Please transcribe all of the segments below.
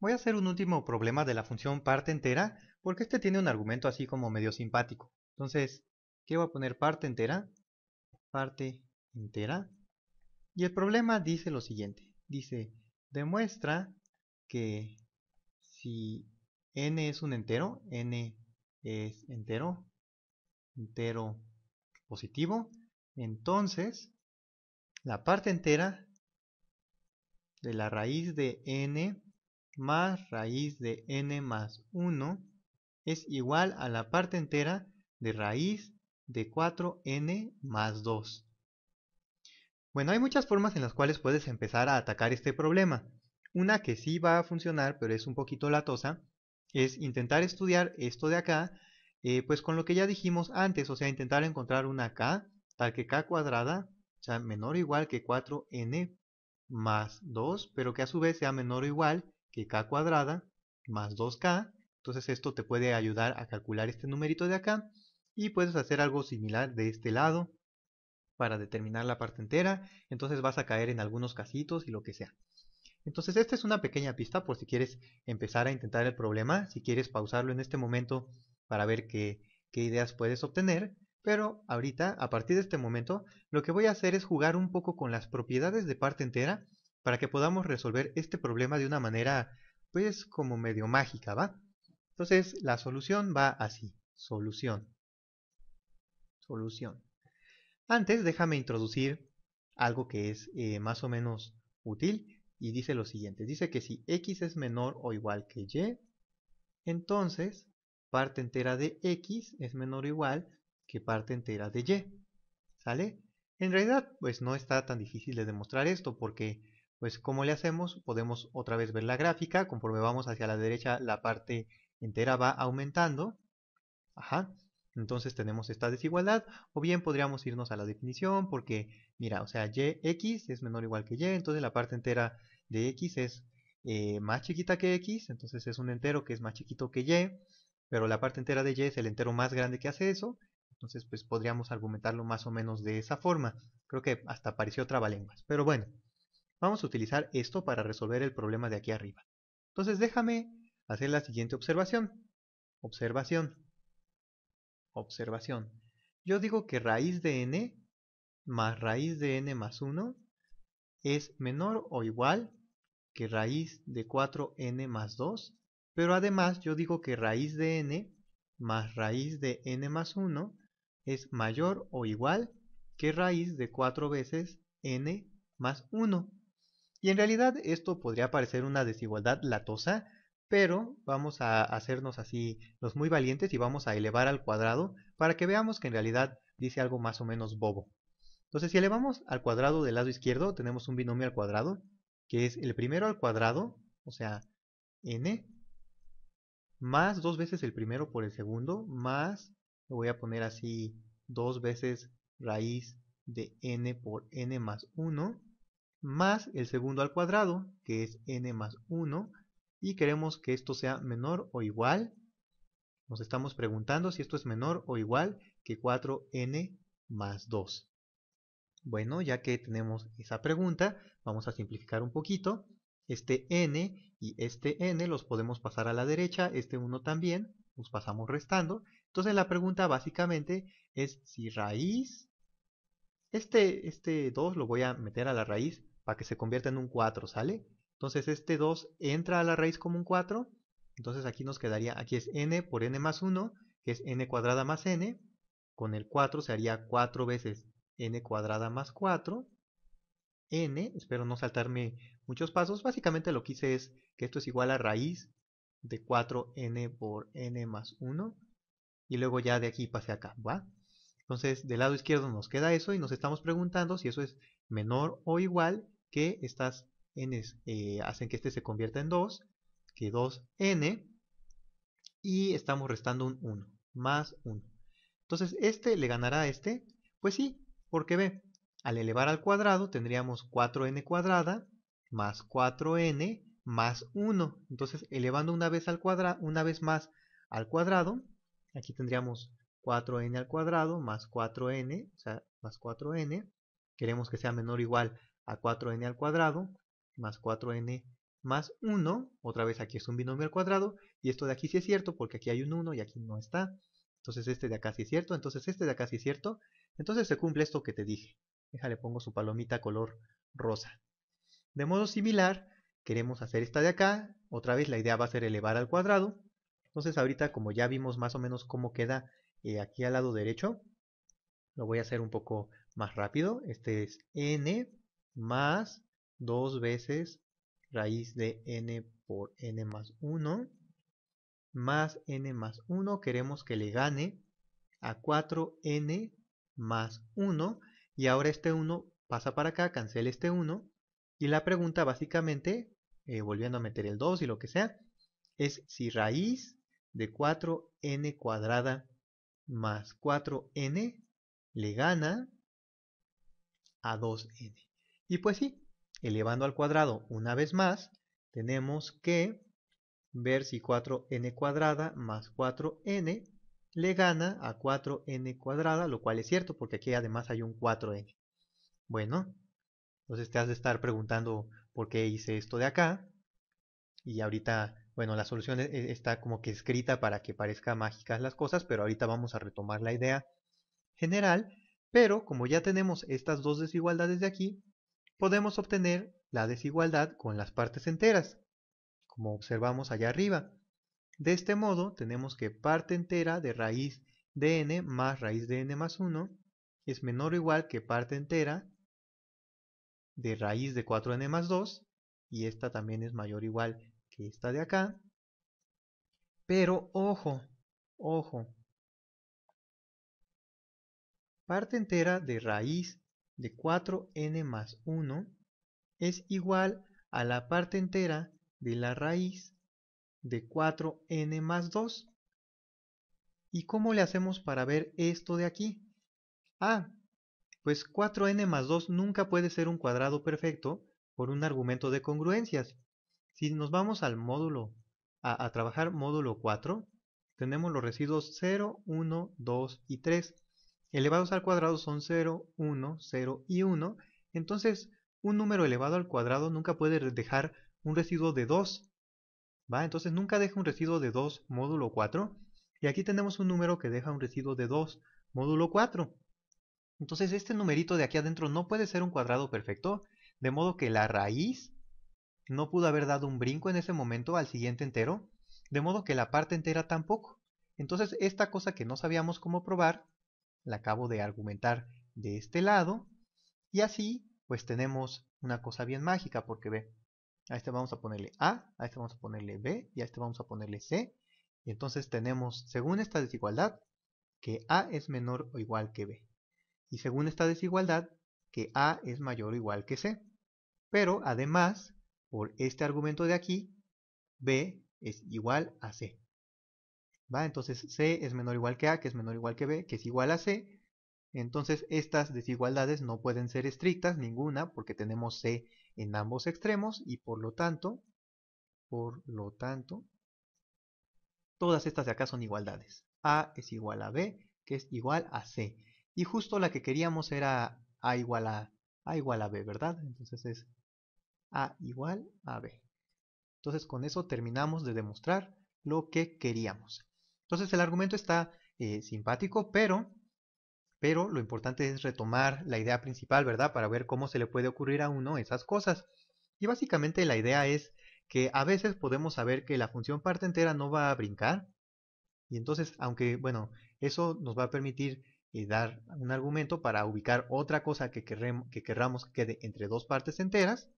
Voy a hacer un último problema de la función parte entera, porque este tiene un argumento así como medio simpático. Entonces, ¿qué voy a poner? Parte entera, parte entera. Y el problema dice lo siguiente. Dice, demuestra que si n es un entero, n es entero, entero positivo, entonces la parte entera de la raíz de n más raíz de n más 1 es igual a la parte entera de raíz de 4n más 2. Bueno, hay muchas formas en las cuales puedes empezar a atacar este problema. Una que sí va a funcionar, pero es un poquito latosa, es intentar estudiar esto de acá, eh, pues con lo que ya dijimos antes, o sea, intentar encontrar una k, tal que k cuadrada sea menor o igual que 4n más 2, pero que a su vez sea menor o igual que k cuadrada más 2k. Entonces esto te puede ayudar a calcular este numerito de acá y puedes hacer algo similar de este lado para determinar la parte entera. Entonces vas a caer en algunos casitos y lo que sea. Entonces esta es una pequeña pista por si quieres empezar a intentar el problema, si quieres pausarlo en este momento para ver qué, qué ideas puedes obtener. Pero ahorita, a partir de este momento, lo que voy a hacer es jugar un poco con las propiedades de parte entera para que podamos resolver este problema de una manera, pues, como medio mágica, ¿va? Entonces, la solución va así. Solución. Solución. Antes, déjame introducir algo que es eh, más o menos útil y dice lo siguiente. Dice que si x es menor o igual que y, entonces parte entera de x es menor o igual que parte entera de y. ¿Sale? En realidad, pues no está tan difícil de demostrar esto porque pues como le hacemos, podemos otra vez ver la gráfica, conforme vamos hacia la derecha la parte entera va aumentando, ajá, entonces tenemos esta desigualdad, o bien podríamos irnos a la definición, porque mira, o sea, yx es menor o igual que y, entonces la parte entera de x es eh, más chiquita que x, entonces es un entero que es más chiquito que y, pero la parte entera de y es el entero más grande que hace eso, entonces pues podríamos argumentarlo más o menos de esa forma, creo que hasta pareció trabalenguas, pero bueno. Vamos a utilizar esto para resolver el problema de aquí arriba. Entonces déjame hacer la siguiente observación. Observación. Observación. Yo digo que raíz de n más raíz de n más 1 es menor o igual que raíz de 4n más 2. Pero además yo digo que raíz de n más raíz de n más 1 es mayor o igual que raíz de 4 veces n más 1. Y en realidad esto podría parecer una desigualdad latosa, pero vamos a hacernos así los muy valientes y vamos a elevar al cuadrado para que veamos que en realidad dice algo más o menos bobo. Entonces si elevamos al cuadrado del lado izquierdo tenemos un binomio al cuadrado que es el primero al cuadrado, o sea, n, más dos veces el primero por el segundo, más, le voy a poner así, dos veces raíz de n por n más 1, más el segundo al cuadrado, que es n más 1, y queremos que esto sea menor o igual, nos estamos preguntando si esto es menor o igual que 4n más 2. Bueno, ya que tenemos esa pregunta, vamos a simplificar un poquito. Este n y este n los podemos pasar a la derecha, este 1 también, los pasamos restando. Entonces la pregunta básicamente es si raíz, este, este 2 lo voy a meter a la raíz para que se convierta en un 4, ¿sale? Entonces este 2 entra a la raíz como un 4, entonces aquí nos quedaría, aquí es n por n más 1, que es n cuadrada más n, con el 4 se haría 4 veces n cuadrada más 4, n, espero no saltarme muchos pasos, básicamente lo que hice es que esto es igual a raíz de 4n por n más 1, y luego ya de aquí pasé acá, ¿va? Entonces, del lado izquierdo nos queda eso y nos estamos preguntando si eso es menor o igual que estas n eh, hacen que este se convierta en 2, que 2n, y estamos restando un 1, más 1. Entonces, ¿este le ganará a este? Pues sí, porque ve, al elevar al cuadrado tendríamos 4n cuadrada más 4n más 1. Entonces, elevando una vez, al cuadrado, una vez más al cuadrado, aquí tendríamos 4n al cuadrado más 4n, o sea, más 4n, queremos que sea menor o igual a 4n al cuadrado más 4n más 1, otra vez aquí es un binomio al cuadrado, y esto de aquí sí es cierto porque aquí hay un 1 y aquí no está, entonces este de acá sí es cierto, entonces este de acá sí es cierto, entonces se cumple esto que te dije, déjale pongo su palomita color rosa. De modo similar, queremos hacer esta de acá, otra vez la idea va a ser elevar al cuadrado, entonces ahorita como ya vimos más o menos cómo queda y eh, aquí al lado derecho lo voy a hacer un poco más rápido. Este es n más 2 veces raíz de n por n más 1 más n más 1 queremos que le gane a 4n más 1 y ahora este 1 pasa para acá, cancela este 1 y la pregunta básicamente, eh, volviendo a meter el 2 y lo que sea, es si raíz de 4n cuadrada más 4n le gana a 2n. Y pues sí, elevando al cuadrado una vez más, tenemos que ver si 4n cuadrada más 4n le gana a 4n cuadrada, lo cual es cierto porque aquí además hay un 4n. Bueno, entonces te has de estar preguntando por qué hice esto de acá. Y ahorita bueno, la solución e, e, está como que escrita para que parezca mágicas las cosas, pero ahorita vamos a retomar la idea general, pero como ya tenemos estas dos desigualdades de aquí, podemos obtener la desigualdad con las partes enteras, como observamos allá arriba. De este modo tenemos que parte entera de raíz de n más raíz de n más 1 es menor o igual que parte entera de raíz de 4n más 2 y esta también es mayor o igual esta de acá. Pero ojo, ojo. Parte entera de raíz de 4n más 1 es igual a la parte entera de la raíz de 4n más 2. ¿Y cómo le hacemos para ver esto de aquí? Ah, pues 4n más 2 nunca puede ser un cuadrado perfecto por un argumento de congruencias. Si nos vamos al módulo, a, trabajar módulo 4, tenemos los residuos 0, 1, 2 y 3. Elevados al cuadrado son 0, 1, 0 y 1. Entonces, un número elevado al cuadrado nunca puede dejar un residuo de 2. ¿va? Entonces nunca deja un residuo de 2 módulo 4. Y aquí tenemos un número que deja un residuo de 2 módulo 4. Entonces este numerito de aquí adentro no puede ser un cuadrado perfecto, de modo que la raíz no pudo haber dado un brinco en ese momento al siguiente entero, de modo que la parte entera tampoco. Entonces esta cosa que no sabíamos cómo probar, la acabo de argumentar de este lado, y así pues tenemos una cosa bien mágica, porque ve, a este vamos a ponerle A, a este vamos a ponerle B, y a este vamos a ponerle C, y entonces tenemos, según esta desigualdad, que A es menor o igual que B. Y según esta desigualdad, que A es mayor o igual que C. Pero además, por este argumento de aquí, B es igual a C. ¿Va? Entonces C es menor o igual que A, que es menor o igual que B, que es igual a C. Entonces estas desigualdades no pueden ser estrictas, ninguna, porque tenemos C en ambos extremos y por lo tanto, por lo tanto, todas estas de acá son igualdades. A es igual a B, que es igual a C. Y justo la que queríamos era A igual a A igual a B, ¿verdad? Entonces es a igual a B. Entonces con eso terminamos de demostrar lo que queríamos. Entonces el argumento está eh, simpático, pero, pero lo importante es retomar la idea principal, ¿verdad? Para ver cómo se le puede ocurrir a uno esas cosas. Y básicamente la idea es que a veces podemos saber que la función parte entera no va a brincar. Y entonces, aunque, bueno, eso nos va a permitir eh, dar un argumento para ubicar otra cosa que, que querramos que quede entre dos partes enteras.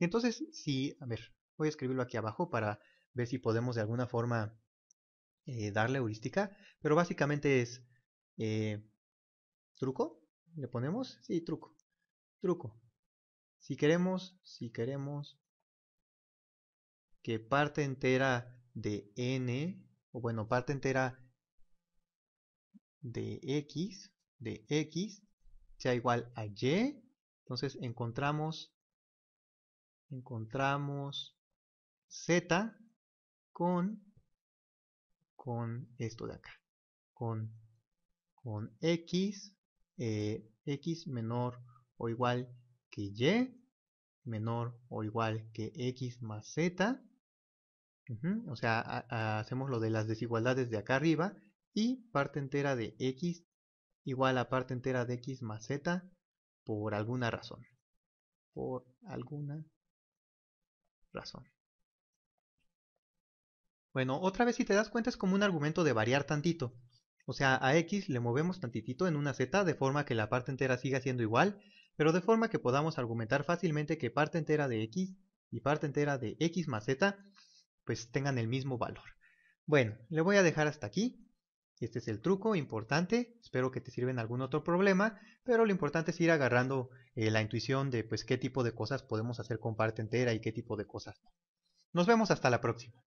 Entonces, sí, a ver, voy a escribirlo aquí abajo para ver si podemos de alguna forma eh, darle heurística, pero básicamente es eh, truco, le ponemos, sí, truco, truco. Si queremos, si queremos que parte entera de n, o bueno, parte entera de x, de x, sea igual a y, entonces encontramos encontramos Z con, con esto de acá, con, con X, eh, X menor o igual que Y, menor o igual que X más Z, o sea, hacemos lo de las desigualdades de acá arriba, y parte entera de X igual a parte entera de X más Z por alguna razón. Por alguna razón. Bueno, otra vez si te das cuenta es como un argumento de variar tantito. O sea, a x le movemos tantitito en una z de forma que la parte entera siga siendo igual, pero de forma que podamos argumentar fácilmente que parte entera de x y parte entera de x más z pues tengan el mismo valor. Bueno, le voy a dejar hasta aquí este es el truco importante. Espero que te sirva en algún otro problema, pero lo importante es ir agarrando eh, la intuición de pues qué tipo de cosas podemos hacer con parte entera y qué tipo de cosas no. Nos vemos hasta la próxima.